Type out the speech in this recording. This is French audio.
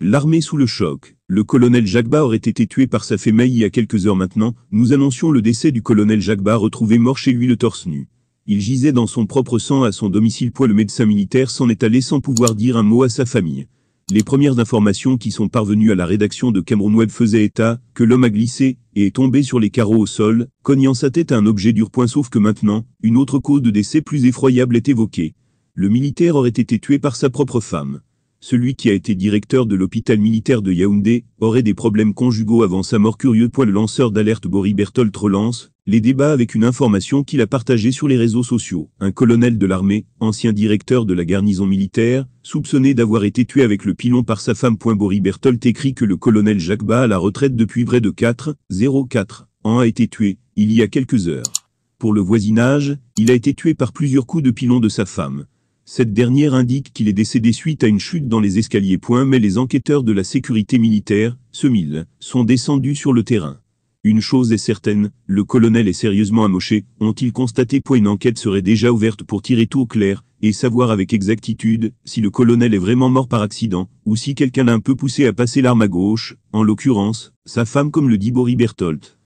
L'armée sous le choc. Le colonel Jackbar aurait été tué par sa femme il y a quelques heures maintenant. Nous annoncions le décès du colonel Jackbar retrouvé mort chez lui le torse nu. Il gisait dans son propre sang à son domicile poids le médecin militaire s'en est allé sans pouvoir dire un mot à sa famille. Les premières informations qui sont parvenues à la rédaction de Cameroun Web faisaient état que l'homme a glissé et est tombé sur les carreaux au sol, cognant sa tête à un objet dur point sauf que maintenant, une autre cause de décès plus effroyable est évoquée. Le militaire aurait été tué par sa propre femme celui qui a été directeur de l'hôpital militaire de Yaoundé, aurait des problèmes conjugaux avant sa mort curieux le lanceur d'alerte Boris Bertolt relance les débats avec une information qu'il a partagée sur les réseaux sociaux. Un colonel de l'armée, ancien directeur de la garnison militaire, soupçonné d'avoir été tué avec le pilon par sa femme. Boris Bertolt écrit que le colonel Jacques Bas à la retraite depuis près de 4,04 ans a été tué, il y a quelques heures. Pour le voisinage, il a été tué par plusieurs coups de pilon de sa femme. Cette dernière indique qu'il est décédé suite à une chute dans les escaliers. mais les enquêteurs de la sécurité militaire, SEMIL, sont descendus sur le terrain. Une chose est certaine, le colonel est sérieusement amoché, ont-ils constaté point une enquête serait déjà ouverte pour tirer tout au clair, et savoir avec exactitude si le colonel est vraiment mort par accident, ou si quelqu'un l'a un peu poussé à passer l'arme à gauche, en l'occurrence, sa femme comme le dit Boris Bertolt.